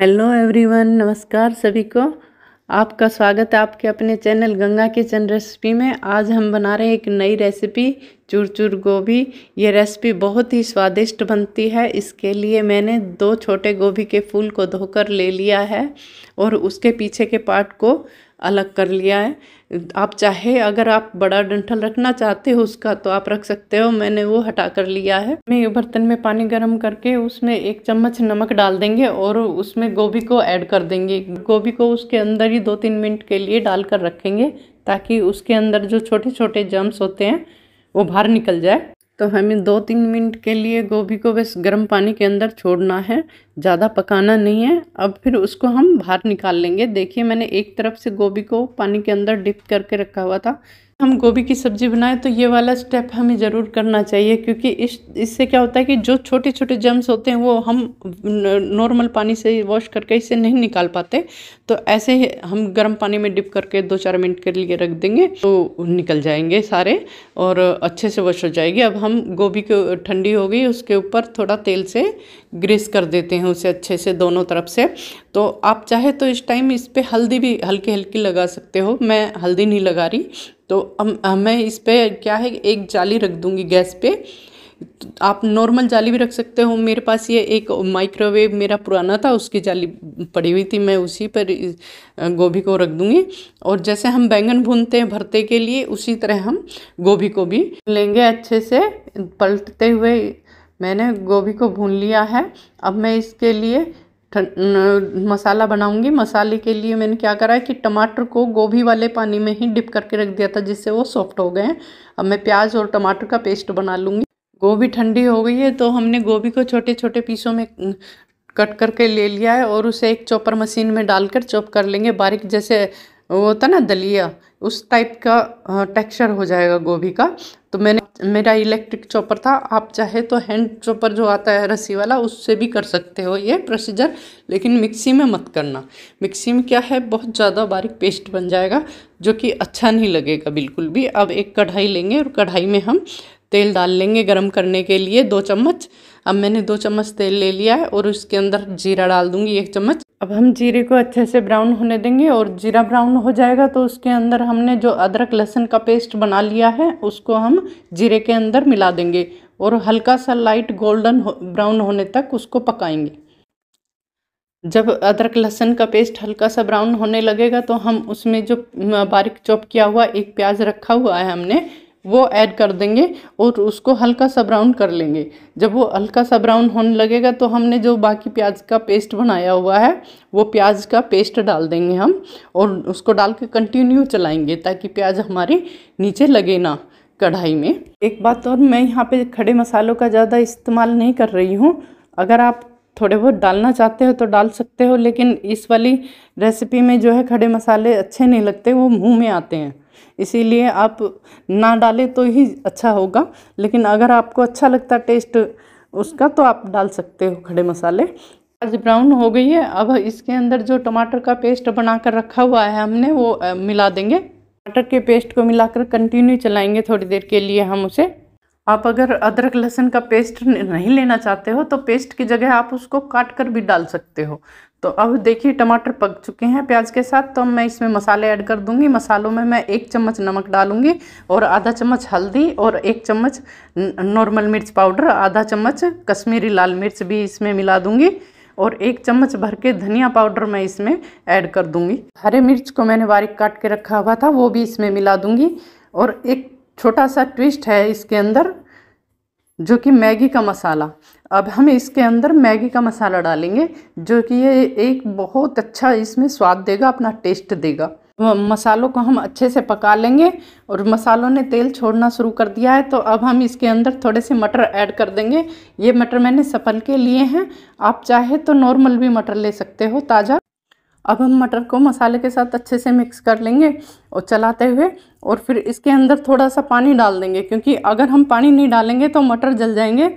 hello everyone नमस्कार सभी को आपका स्वागत है आपके अपने चैनल गंगा किचन रेसिपी में आज हम बना रहे हैं एक नई रेसिपी चूर चूर गोभी ये रेसिपी बहुत ही स्वादिष्ट बनती है इसके लिए मैंने दो छोटे गोभी के फूल को धोकर ले लिया है और उसके पीछे के पार्ट को अलग कर लिया है आप चाहे अगर आप बड़ा डंठल रखना चाहते हो उसका तो आप रख सकते हो मैंने वो हटा कर लिया है मैं बर्तन में पानी गर्म करके उसमें एक चम्मच नमक डाल देंगे और उसमें गोभी को ऐड कर देंगे गोभी को उसके अंदर ही दो तीन मिनट के लिए डाल कर रखेंगे ताकि उसके अंदर जो छोटे छोटे जम्स होते हैं वो बाहर निकल जाए तो हमें दो तीन मिनट के लिए गोभी को बस गर्म पानी के अंदर छोड़ना है ज़्यादा पकाना नहीं है अब फिर उसको हम बाहर निकाल लेंगे देखिए मैंने एक तरफ से गोभी को पानी के अंदर डिप करके रखा हुआ था हम गोभी की सब्ज़ी बनाएं तो ये वाला स्टेप हमें ज़रूर करना चाहिए क्योंकि इस इससे क्या होता है कि जो छोटे छोटे जम्स होते हैं वो हम नॉर्मल पानी से वॉश करके इससे नहीं निकाल पाते तो ऐसे ही हम गर्म पानी में डिप करके दो चार मिनट के लिए रख देंगे तो निकल जाएंगे सारे और अच्छे से वॉश हो जाएगी अब हम गोभी को ठंडी हो गई उसके ऊपर थोड़ा तेल से ग्रेस कर देते हैं उसे अच्छे से दोनों तरफ से तो आप चाहे तो इस टाइम इस पर हल्दी भी हल्की हल्की लगा सकते हो मैं हल्दी नहीं लगा रही तो अम, मैं इस पर क्या है एक जाली रख दूँगी गैस पे तो आप नॉर्मल जाली भी रख सकते हो मेरे पास ये एक माइक्रोवेव मेरा पुराना था उसकी जाली पड़ी हुई थी मैं उसी पर गोभी को रख दूँगी और जैसे हम बैंगन भूनते हैं भरते के लिए उसी तरह हम गोभी को भी लेंगे अच्छे से पलटते हुए मैंने गोभी को भून लिया है अब मैं इसके लिए मसाला बनाऊंगी मसाले के लिए मैंने क्या करा है कि टमाटर को गोभी वाले पानी में ही डिप करके रख दिया था जिससे वो सॉफ्ट हो गए हैं अब मैं प्याज और टमाटर का पेस्ट बना लूँगी गोभी ठंडी हो गई है तो हमने गोभी को छोटे छोटे पीसों में कट करके ले लिया है और उसे एक चॉपर मशीन में डालकर चॉप कर लेंगे बारीक जैसे वो होता ना दलिया उस टाइप का टेक्सचर हो जाएगा गोभी का तो मैंने मेरा इलेक्ट्रिक चॉपर था आप चाहे तो हैंड चॉपर जो आता है रस्सी वाला उससे भी कर सकते हो ये प्रोसीजर लेकिन मिक्सी में मत करना मिक्सी में क्या है बहुत ज़्यादा बारीक पेस्ट बन जाएगा जो कि अच्छा नहीं लगेगा बिल्कुल भी अब एक कढ़ाई लेंगे और कढ़ाई में हम तेल डाल लेंगे गर्म करने के लिए दो चम्मच अब मैंने दो चम्मच तेल ले लिया है और उसके अंदर जीरा डाल दूँगी एक चम्मच अब हम जीरे को अच्छे से ब्राउन होने देंगे और जीरा ब्राउन हो जाएगा तो उसके अंदर हमने जो अदरक लहसुन का पेस्ट बना लिया है उसको हम जीरे के अंदर मिला देंगे और हल्का सा लाइट गोल्डन हो, ब्राउन होने तक उसको पकाएंगे जब अदरक लहसुन का पेस्ट हल्का सा ब्राउन होने लगेगा तो हम उसमें जो बारीक चॉप किया हुआ एक प्याज रखा हुआ है हमने वो ऐड कर देंगे और उसको हल्का सा ब्राउन कर लेंगे जब वो हल्का सा ब्राउन होने लगेगा तो हमने जो बाकी प्याज का पेस्ट बनाया हुआ है वो प्याज का पेस्ट डाल देंगे हम और उसको डाल के कंटिन्यू चलाएंगे ताकि प्याज हमारे नीचे लगे ना कढ़ाई में एक बात और मैं यहाँ पे खड़े मसालों का ज़्यादा इस्तेमाल नहीं कर रही हूँ अगर आप थोड़े बहुत डालना चाहते हो तो डाल सकते हो लेकिन इस वाली रेसिपी में जो है खड़े मसाले अच्छे नहीं लगते वो मुँह में आते हैं इसीलिए आप ना डालें तो ही अच्छा होगा लेकिन अगर आपको अच्छा लगता टेस्ट उसका तो आप डाल सकते हो खड़े मसाले आज ब्राउन हो गई है अब इसके अंदर जो टमाटर का पेस्ट बनाकर रखा हुआ है हमने वो मिला देंगे टमाटर के पेस्ट को मिलाकर कंटिन्यू चलाएंगे थोड़ी देर के लिए हम उसे आप अगर अदरक लहसुन का पेस्ट नहीं लेना चाहते हो तो पेस्ट की जगह आप उसको काट कर भी डाल सकते हो तो अब देखिए टमाटर पक चुके हैं प्याज के साथ तो मैं इसमें मसाले ऐड कर दूंगी मसालों में मैं एक चम्मच नमक डालूंगी और आधा चम्मच हल्दी और एक चम्मच नॉर्मल मिर्च पाउडर आधा चम्मच कश्मीरी लाल मिर्च भी इसमें मिला दूंगी और एक चम्मच भर के धनिया पाउडर मैं इसमें ऐड कर दूंगी हरे मिर्च को मैंने बारीक काट के रखा हुआ था वो भी इसमें मिला दूंगी और एक छोटा सा ट्विस्ट है इसके अंदर जो कि मैगी का मसाला अब हम इसके अंदर मैगी का मसाला डालेंगे जो कि ये एक बहुत अच्छा इसमें स्वाद देगा अपना टेस्ट देगा मसालों को हम अच्छे से पका लेंगे और मसालों ने तेल छोड़ना शुरू कर दिया है तो अब हम इसके अंदर थोड़े से मटर ऐड कर देंगे ये मटर मैंने सफल के लिए हैं आप चाहे तो नॉर्मल भी मटर ले सकते हो ताज़ा अब हम मटर को मसाले के साथ अच्छे से मिक्स कर लेंगे और चलाते हुए और फिर इसके अंदर थोड़ा सा पानी डाल देंगे क्योंकि अगर हम पानी नहीं डालेंगे तो मटर जल जाएंगे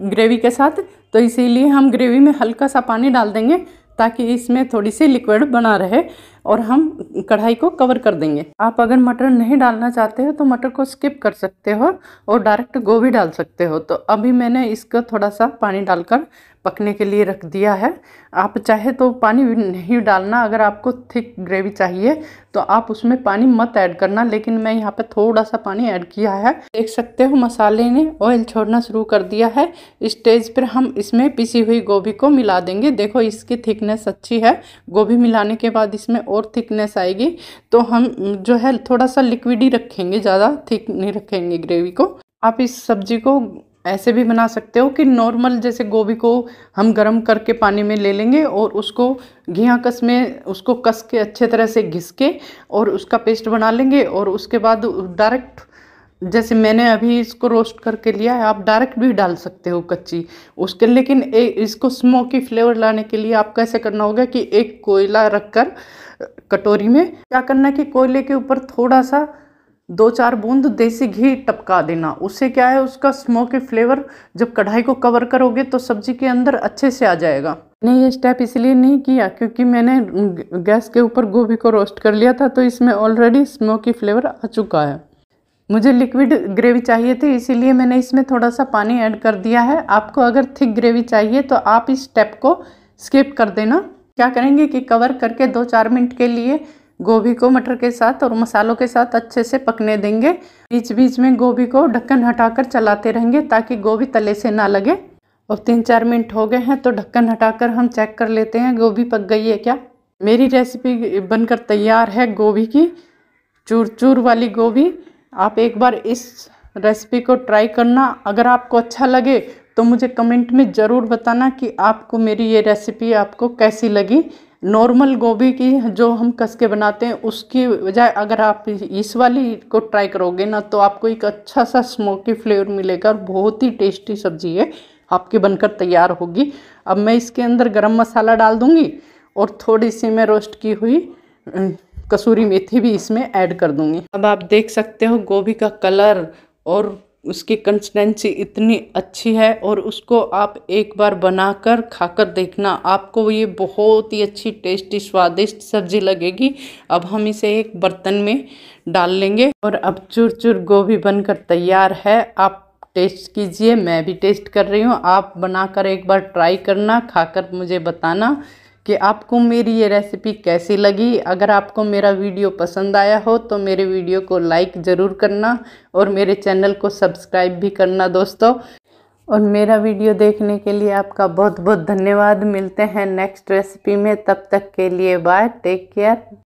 ग्रेवी के साथ तो इसीलिए हम ग्रेवी में हल्का सा पानी डाल देंगे ताकि इसमें थोड़ी सी लिक्विड बना रहे और हम कढ़ाई को कवर कर देंगे आप अगर मटर नहीं डालना चाहते हो तो मटर को स्किप कर सकते हो और डायरेक्ट गोभी डाल सकते हो तो अभी मैंने इसको थोड़ा सा पानी डालकर पकने के लिए रख दिया है आप चाहे तो पानी नहीं डालना अगर आपको थिक ग्रेवी चाहिए तो आप उसमें पानी मत ऐड करना लेकिन मैं यहाँ पे थोड़ा सा पानी ऐड किया है देख सकते हो मसाले ने ऑयल छोड़ना शुरू कर दिया है स्टेज पर हम इसमें पिसी हुई गोभी को मिला देंगे देखो इसकी थिकनेस अच्छी है गोभी मिलाने के बाद इसमें और थिकनेस आएगी तो हम जो है थोड़ा सा लिक्विड ही रखेंगे ज़्यादा थिक नहीं रखेंगे ग्रेवी को आप इस सब्जी को ऐसे भी बना सकते हो कि नॉर्मल जैसे गोभी को हम गरम करके पानी में ले लेंगे और उसको घिया कस में उसको कस के अच्छे तरह से घिस के और उसका पेस्ट बना लेंगे और उसके बाद डायरेक्ट जैसे मैंने अभी इसको रोस्ट करके लिया है आप डायरेक्ट भी डाल सकते हो कच्ची उसके लेकिन ए, इसको स्मोकी फ्लेवर लाने के लिए आप कैसे करना होगा कि एक कोयला रखकर कटोरी में क्या करना है कि कोयले के ऊपर थोड़ा सा दो चार बूंद देसी घी टपका देना उससे क्या है उसका स्मोकी फ्लेवर जब कढ़ाई को कवर करोगे तो सब्जी के अंदर अच्छे से आ जाएगा नहीं ये स्टेप इसलिए नहीं किया क्योंकि मैंने गैस के ऊपर गोभी को रोस्ट कर लिया था तो इसमें ऑलरेडी स्मोकी फ्लेवर आ चुका है मुझे लिक्विड ग्रेवी चाहिए थी इसीलिए मैंने इसमें थोड़ा सा पानी ऐड कर दिया है आपको अगर थिक ग्रेवी चाहिए तो आप इस स्टेप को स्किप कर देना क्या करेंगे कि कवर करके दो चार मिनट के लिए गोभी को मटर के साथ और मसालों के साथ अच्छे से पकने देंगे बीच बीच में गोभी को ढक्कन हटाकर चलाते रहेंगे ताकि गोभी तले से ना लगे और तीन चार मिनट हो गए हैं तो ढक्कन हटाकर हम चेक कर लेते हैं गोभी पक गई है क्या मेरी रेसिपी बनकर तैयार है गोभी की चूर चूर वाली गोभी आप एक बार इस रेसिपी को ट्राई करना अगर आपको अच्छा लगे तो मुझे कमेंट में ज़रूर बताना कि आपको मेरी ये रेसिपी आपको कैसी लगी नॉर्मल गोभी की जो हम कस के बनाते हैं उसकी बजाय अगर आप इस वाली को ट्राई करोगे ना तो आपको एक अच्छा सा स्मोकी फ्लेवर मिलेगा और बहुत ही टेस्टी सब्जी है आपकी बनकर तैयार होगी अब मैं इसके अंदर गरम मसाला डाल दूँगी और थोड़ी सी मैं रोस्ट की हुई कसूरी मेथी भी इसमें ऐड कर दूंगी अब आप देख सकते हो गोभी का कलर और उसकी कंसिस्टेंसी इतनी अच्छी है और उसको आप एक बार बनाकर खाकर देखना आपको ये बहुत ही अच्छी टेस्टी स्वादिष्ट सब्जी लगेगी अब हम इसे एक बर्तन में डाल लेंगे और अब चूर चूर गोभी बनकर तैयार है आप टेस्ट कीजिए मैं भी टेस्ट कर रही हूँ आप बनाकर एक बार ट्राई करना खाकर मुझे बताना कि आपको मेरी ये रेसिपी कैसी लगी अगर आपको मेरा वीडियो पसंद आया हो तो मेरे वीडियो को लाइक ज़रूर करना और मेरे चैनल को सब्सक्राइब भी करना दोस्तों और मेरा वीडियो देखने के लिए आपका बहुत बहुत धन्यवाद मिलते हैं नेक्स्ट रेसिपी में तब तक के लिए बाय टेक केयर